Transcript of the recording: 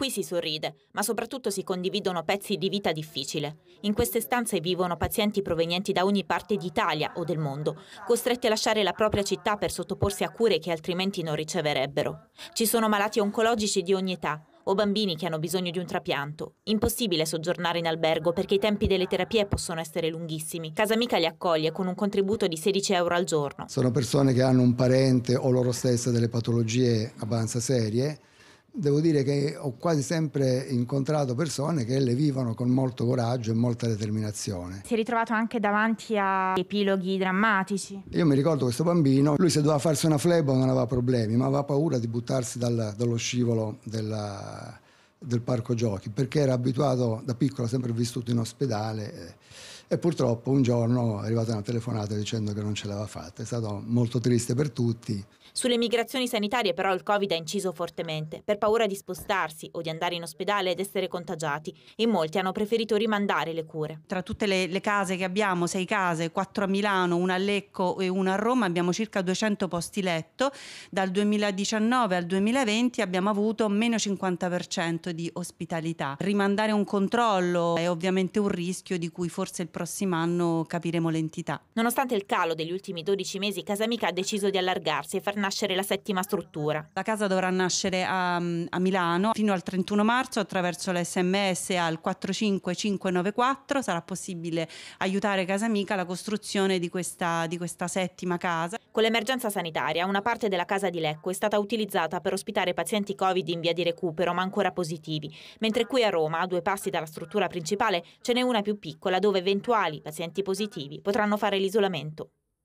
Qui si sorride, ma soprattutto si condividono pezzi di vita difficile. In queste stanze vivono pazienti provenienti da ogni parte d'Italia o del mondo, costretti a lasciare la propria città per sottoporsi a cure che altrimenti non riceverebbero. Ci sono malati oncologici di ogni età, o bambini che hanno bisogno di un trapianto. Impossibile soggiornare in albergo perché i tempi delle terapie possono essere lunghissimi. Casamica li accoglie con un contributo di 16 euro al giorno. Sono persone che hanno un parente o loro stesse delle patologie abbastanza serie devo dire che ho quasi sempre incontrato persone che le vivono con molto coraggio e molta determinazione. Si è ritrovato anche davanti a epiloghi drammatici. Io mi ricordo questo bambino, lui se doveva farsi una fleba non aveva problemi, ma aveva paura di buttarsi dal, dallo scivolo della del parco giochi perché era abituato da piccolo, sempre vissuto in ospedale e purtroppo un giorno è arrivata una telefonata dicendo che non ce l'aveva fatta, è stato molto triste per tutti. Sulle migrazioni sanitarie però il Covid ha inciso fortemente, per paura di spostarsi o di andare in ospedale ed essere contagiati e molti hanno preferito rimandare le cure. Tra tutte le, le case che abbiamo, sei case, quattro a Milano, una a Lecco e una a Roma, abbiamo circa 200 posti letto, dal 2019 al 2020 abbiamo avuto meno 50% concetto di ospitalità. Rimandare un controllo è ovviamente un rischio di cui forse il prossimo anno capiremo l'entità. Nonostante il calo degli ultimi 12 mesi, Casamica ha deciso di allargarsi e far nascere la settima struttura. La casa dovrà nascere a, a Milano fino al 31 marzo attraverso l'SMS al 45594. Sarà possibile aiutare Casamica alla costruzione di questa, di questa settima casa. Con l'emergenza sanitaria, una parte della casa di Lecco è stata utilizzata per ospitare pazienti Covid in via di recupero, ma ancora positivi positivi, mentre qui a Roma, a due passi dalla struttura principale, ce n'è una più piccola dove eventuali pazienti positivi potranno fare l'isolamento.